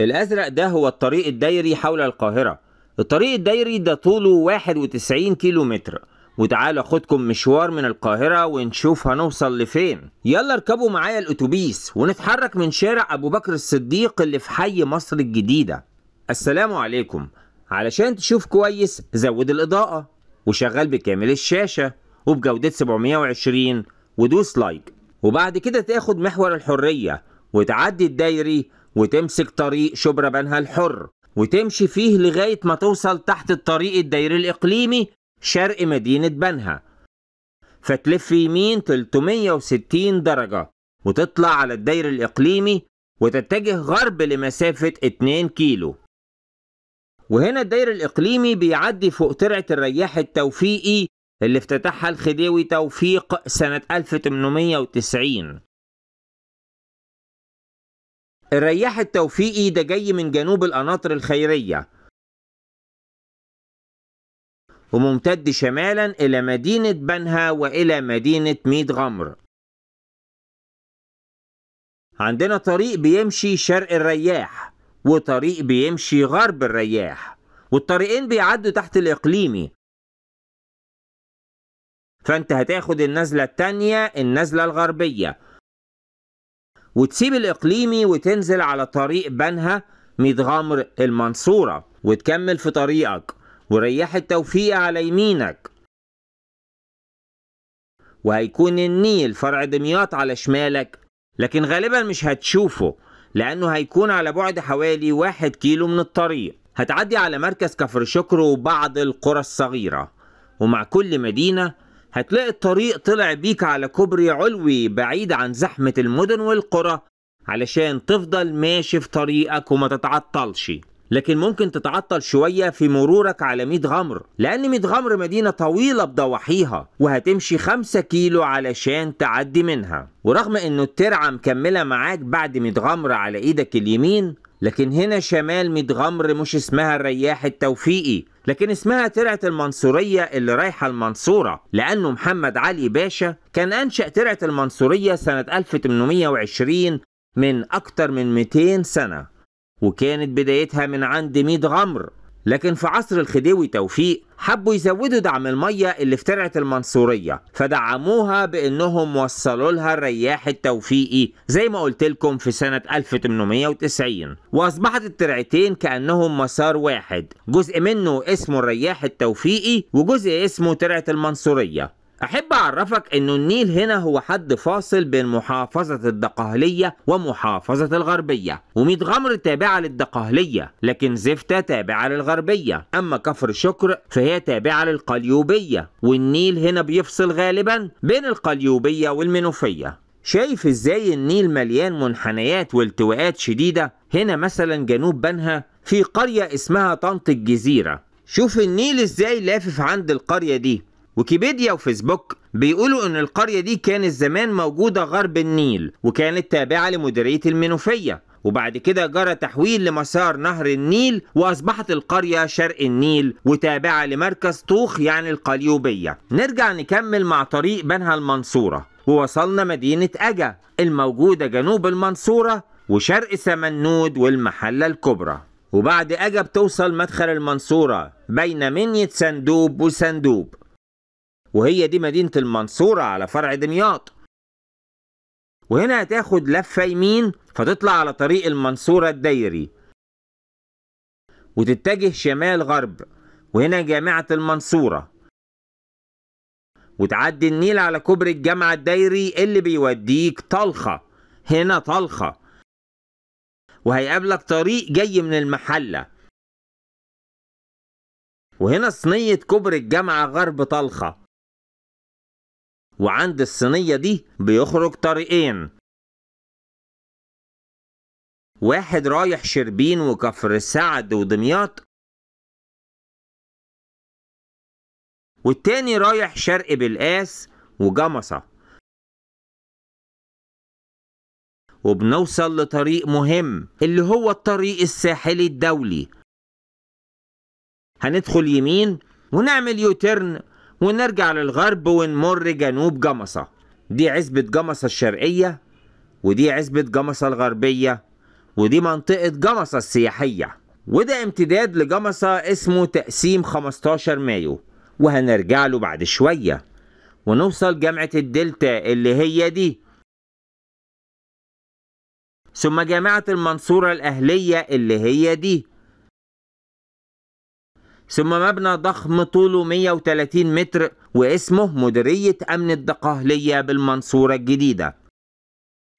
الازرق ده هو الطريق الدايري حول القاهره الطريق الدايري ده طوله 91 كيلو متر وتعالوا خدكم مشوار من القاهرة ونشوف هنوصل لفين يلا اركبوا معايا الاتوبيس ونتحرك من شارع ابو بكر الصديق اللي في حي مصر الجديدة السلام عليكم علشان تشوف كويس زود الاضاءة وشغل بكامل الشاشة وبجودة 720 ودوس لايك وبعد كده تاخد محور الحرية وتعدي الدايري وتمسك طريق شبرا بنها الحر وتمشي فيه لغاية ما توصل تحت الطريق الدير الإقليمي شرق مدينة بنها فتلف يمين 360 درجة وتطلع على الدير الإقليمي وتتجه غرب لمسافة 2 كيلو وهنا الدير الإقليمي بيعدي فوق ترعة الرياح التوفيقي اللي افتتحها الخديوي توفيق سنة 1890 الرياح التوفيقي ده جاي من جنوب القناطر الخيرية وممتد شمالا إلى مدينة بنها وإلى مدينة ميد غمر عندنا طريق بيمشي شرق الرياح وطريق بيمشي غرب الرياح والطريقين بيعدوا تحت الإقليمي فأنت هتاخد النزلة التانية النزلة الغربية وتسيب الإقليمي وتنزل على طريق بنها ميت غمر المنصورة وتكمل في طريقك وريح التوفيق على يمينك وهيكون النيل فرع دمياط على شمالك لكن غالبا مش هتشوفه لأنه هيكون على بعد حوالي واحد كيلو من الطريق هتعدي على مركز كفر شكر وبعض القرى الصغيرة ومع كل مدينة هتلاقي الطريق طلع بيك على كوبري علوي بعيد عن زحمة المدن والقرى علشان تفضل ماشي في طريقك وما تتعطلش لكن ممكن تتعطل شوية في مرورك على ميت غمر لأن ميت غمر مدينة طويلة بضواحيها وهتمشي خمسة كيلو علشان تعدي منها ورغم انه الترعة مكملة معاك بعد ميت غمر على ايدك اليمين لكن هنا شمال ميت غمر مش اسمها الرياح التوفيقي لكن اسمها ترعة المنصورية اللي رايحة المنصورة لأنه محمد علي باشا كان أنشأ ترعة المنصورية سنة 1820 من أكتر من 200 سنة وكانت بدايتها من عند ميد غمر لكن في عصر الخديوي توفيق حبوا يزودوا دعم المية اللي في ترعة المنصورية فدعموها بانهم وصلوا لها الرياح التوفيقي زي ما قلت لكم في سنة 1890 واصبحت الترعتين كانهم مسار واحد جزء منه اسمه الرياح التوفيقي وجزء اسمه ترعة المنصورية أحب أعرفك أنه النيل هنا هو حد فاصل بين محافظة الدقهلية ومحافظة الغربية وميت غمر تابعة للدقهلية لكن زفتة تابعة للغربية أما كفر شكر فهي تابعة للقليوبية والنيل هنا بيفصل غالبا بين القليوبية والمنوفية شايف ازاي النيل مليان منحنيات والتواءات شديدة هنا مثلا جنوب بنها في قرية اسمها طنط الجزيرة شوف النيل ازاي لافف عند القرية دي ويكيبيديا وفيسبوك بيقولوا ان القرية دي كانت زمان موجودة غرب النيل وكانت تابعة لمديرية المنوفية وبعد كده جرى تحويل لمسار نهر النيل واصبحت القرية شرق النيل وتابعة لمركز طوخ يعني القليوبية نرجع نكمل مع طريق بنها المنصورة ووصلنا مدينة أجا الموجودة جنوب المنصورة وشرق سمنود والمحلة الكبرى وبعد أجا بتوصل مدخل المنصورة بين منية سندوب وسندوب وهي دي مدينة المنصورة على فرع دمياط وهنا هتاخد لفة يمين فتطلع على طريق المنصورة الدايري وتتجه شمال غرب وهنا جامعة المنصورة وتعدي النيل على كوبري الجامعة الدايري اللي بيوديك طلخة هنا طلخة وهيقابلك طريق جاي من المحلة وهنا صينية كوبري الجامعة غرب طلخة وعند الصينية دي بيخرج طريقين واحد رايح شربين وكفر سعد ودمياط والتاني رايح شرق بالقاس وجمصة وبنوصل لطريق مهم اللي هو الطريق الساحلي الدولي هندخل يمين ونعمل يوترن ونرجع للغرب ونمر جنوب جمصة دي عزبة جمصة الشرقية ودي عزبة جمصة الغربية ودي منطقة جمصة السياحية وده امتداد لجمصة اسمه تقسيم 15 مايو وهنرجع له بعد شوية ونوصل جامعة الدلتا اللي هي دي ثم جامعة المنصورة الأهلية اللي هي دي ثم مبنى ضخم طوله 130 متر واسمه مديرية أمن الدقهلية بالمنصورة الجديدة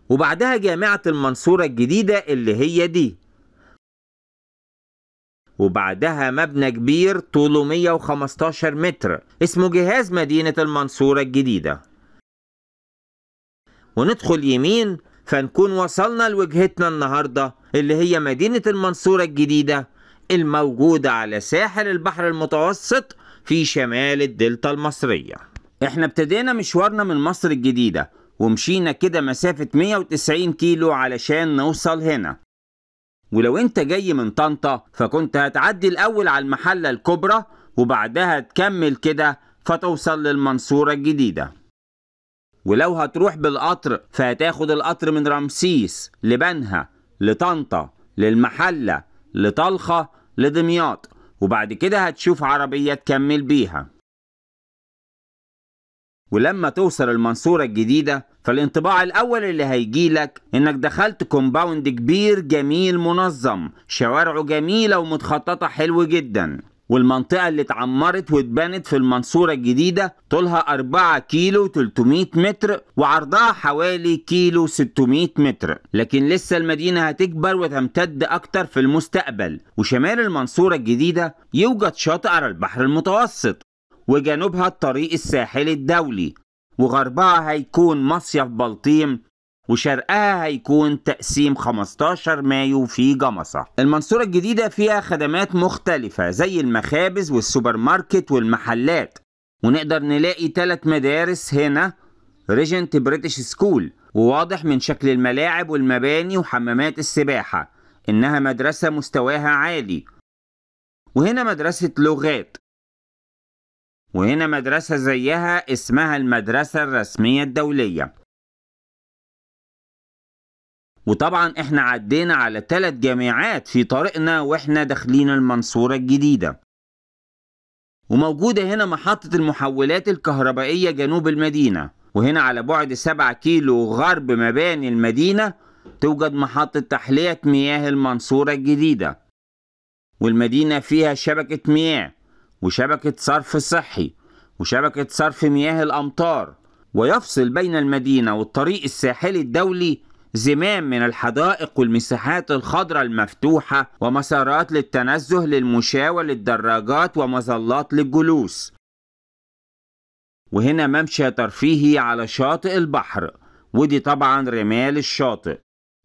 وبعدها جامعة المنصورة الجديدة اللي هي دي وبعدها مبنى كبير طوله 115 متر اسمه جهاز مدينة المنصورة الجديدة وندخل يمين فنكون وصلنا لوجهتنا النهاردة اللي هي مدينة المنصورة الجديدة الموجودة على ساحل البحر المتوسط في شمال الدلتا المصرية احنا ابتدينا مشوارنا من مصر الجديدة ومشينا كده مسافة 190 كيلو علشان نوصل هنا ولو انت جاي من طنطا فكنت هتعدي الاول على المحلة الكبرى وبعدها تكمل كده فتوصل للمنصورة الجديدة ولو هتروح بالقطر فهتاخد القطر من رمسيس لبنها لطنطا للمحلة لطلخة لدمياط وبعد كده هتشوف عربية تكمل بيها ولما توصل المنصورة الجديدة فالانطباع الأول اللي هيجيلك إنك دخلت كومباوند كبير جميل منظم شوارعه جميلة ومتخططة حلو جدا والمنطقة اللي اتعمرت واتبنت في المنصورة الجديدة طولها 4 كيلو 300 متر وعرضها حوالي كيلو 600 متر لكن لسه المدينة هتكبر وتمتد أكتر في المستقبل وشمال المنصورة الجديدة يوجد شاطئ على البحر المتوسط وجنوبها الطريق الساحلي الدولي وغربها هيكون مصيف بلطيم وشرقها هيكون تقسيم 15 مايو في جمصة المنصورة الجديدة فيها خدمات مختلفة زي المخابز والسوبر ماركت والمحلات ونقدر نلاقي ثلاث مدارس هنا ريجنت بريتش سكول وواضح من شكل الملاعب والمباني وحمامات السباحة إنها مدرسة مستواها عالي وهنا مدرسة لغات وهنا مدرسة زيها اسمها المدرسة الرسمية الدولية وطبعا احنا عدينا على ثلاث جامعات في طريقنا واحنا داخلين المنصورة الجديدة وموجودة هنا محطة المحولات الكهربائية جنوب المدينة وهنا على بعد 7 كيلو غرب مباني المدينة توجد محطة تحلية مياه المنصورة الجديدة والمدينة فيها شبكة مياه وشبكة صرف صحي وشبكة صرف مياه الأمطار ويفصل بين المدينة والطريق الساحلي الدولي زمام من الحدائق والمساحات الخضراء المفتوحة ومسارات للتنزه للمشاة وللدراجات ومظلات للجلوس وهنا ممشى ترفيهي على شاطئ البحر ودي طبعا رمال الشاطئ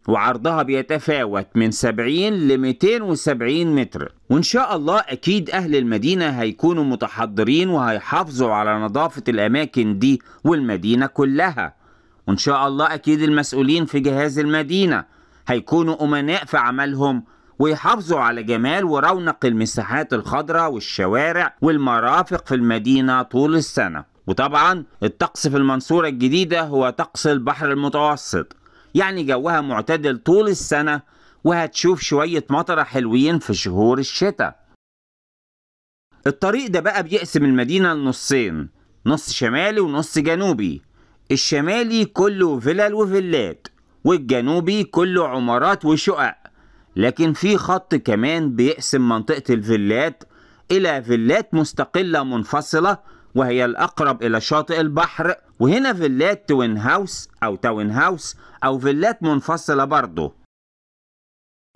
وعرضها بيتفاوت من 70 ل 270 متر وإن شاء الله أكيد أهل المدينة هيكونوا متحضرين وهيحافظوا على نظافة الأماكن دي والمدينة كلها وإن شاء الله أكيد المسؤولين في جهاز المدينة هيكونوا أمناء في عملهم ويحافظوا على جمال ورونق المساحات الخضراء والشوارع والمرافق في المدينة طول السنة وطبعا الطقس في المنصورة الجديدة هو طقس البحر المتوسط يعني جوها معتدل طول السنة وهتشوف شوية مطرة حلوين في شهور الشتاء الطريق ده بقى بيقسم المدينة لنصين نص شمالي ونص جنوبي الشمالي كله فلل وفلات والجنوبي كله عمارات وشقق لكن في خط كمان بيقسم منطقة الفلات إلى فلات مستقلة منفصلة وهي الأقرب إلى شاطئ البحر وهنا فيلات توين هاوس أو تاون هاوس أو فيلات منفصلة برضه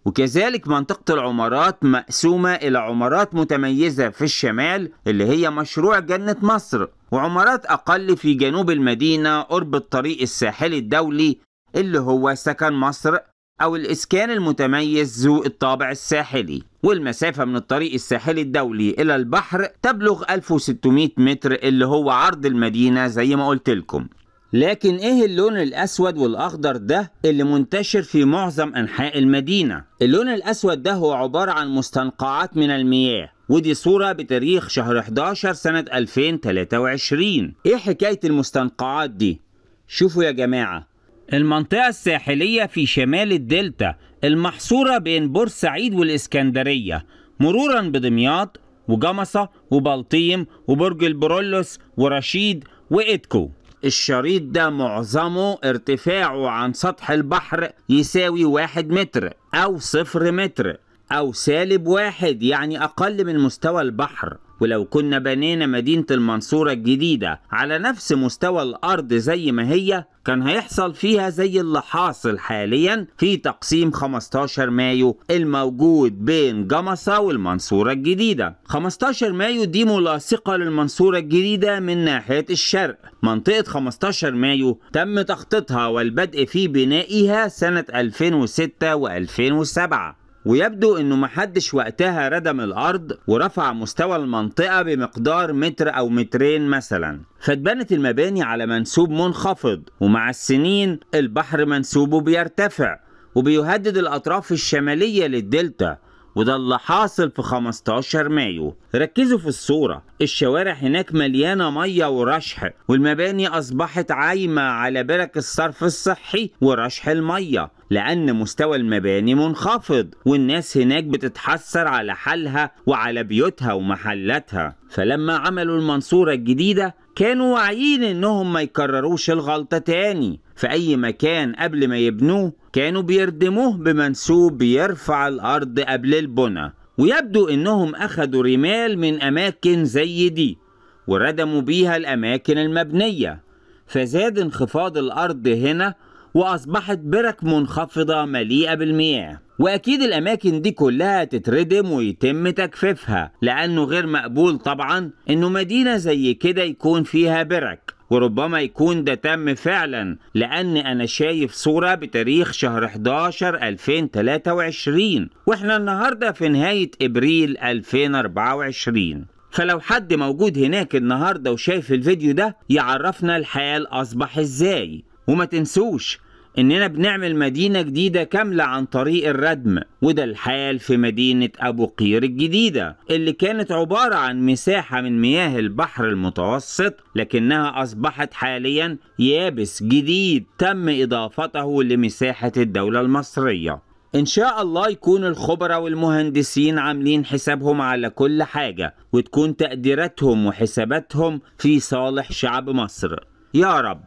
وكذلك منطقة العمارات مقسومة إلى عمارات متميزة في الشمال اللي هي مشروع جنة مصر وعمارات أقل في جنوب المدينة قرب الطريق الساحلي الدولي اللي هو سكن مصر أو الإسكان المتميز ذو الطابع الساحلي والمسافة من الطريق الساحلي الدولي إلى البحر تبلغ 1600 متر اللي هو عرض المدينة زي ما قلت لكم لكن ايه اللون الاسود والاخضر ده اللي منتشر في معظم انحاء المدينه اللون الاسود ده هو عباره عن مستنقعات من المياه ودي صورة بتاريخ شهر 11 سنة 2023 ايه حكاية المستنقعات دي؟ شوفوا يا جماعة المنطقة الساحلية في شمال الدلتا المحصورة بين بورسعيد والإسكندرية مرورا بدمياط وجمصة وبلطيم وبرج البرولوس ورشيد وإيدكو الشريط ده معظمه ارتفاعه عن سطح البحر يساوي واحد متر أو صفر متر أو سالب واحد يعني أقل من مستوى البحر ولو كنا بنينا مدينة المنصورة الجديدة على نفس مستوى الأرض زي ما هي كان هيحصل فيها زي اللي حاصل حاليا في تقسيم 15 مايو الموجود بين جمصة والمنصورة الجديدة 15 مايو دي ملاصقة للمنصورة الجديدة من ناحية الشرق منطقة 15 مايو تم تخطيطها والبدء في بنائها سنة 2006 و2007 ويبدو انه محدش وقتها ردم الارض ورفع مستوى المنطقة بمقدار متر او مترين مثلا فاتبنت المباني على منسوب منخفض ومع السنين البحر منسوبه بيرتفع وبيهدد الاطراف الشمالية للدلتا وده اللي حاصل في 15 مايو ركزوا في الصورة الشوارع هناك مليانة مية ورشح والمباني أصبحت عايمة على برك الصرف الصحي ورشح المية لأن مستوى المباني منخفض والناس هناك بتتحسر على حالها وعلى بيوتها ومحلاتها فلما عملوا المنصورة الجديدة كانوا واعيين انهم ما يكرروش الغلطة تاني في اي مكان قبل ما يبنوه كانوا بيردموه بمنسوب بيرفع الارض قبل البنى ويبدو انهم اخدوا رمال من اماكن زي دي وردموا بيها الاماكن المبنية فزاد انخفاض الارض هنا واصبحت برك منخفضة مليئة بالمياه واكيد الاماكن دي كلها تتردم ويتم تجفيفها لانه غير مقبول طبعا انه مدينه زي كده يكون فيها برك وربما يكون ده تم فعلا لأن أنا شايف صورة بتاريخ شهر 11 2023 وإحنا النهاردة في نهاية إبريل 2024 فلو حد موجود هناك النهاردة وشايف الفيديو ده يعرفنا الحال أصبح إزاي وما تنسوش اننا بنعمل مدينه جديده كامله عن طريق الردم وده الحال في مدينه ابو قير الجديده اللي كانت عباره عن مساحه من مياه البحر المتوسط لكنها اصبحت حاليا يابس جديد تم اضافته لمساحه الدوله المصريه إن شاء الله يكون الخبراء والمهندسين عاملين حسابهم على كل حاجة وتكون تقديراتهم وحساباتهم في صالح شعب مصر يا رب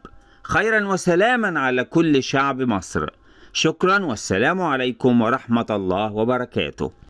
خيرا وسلاما على كل شعب مصر شكرا والسلام عليكم ورحمة الله وبركاته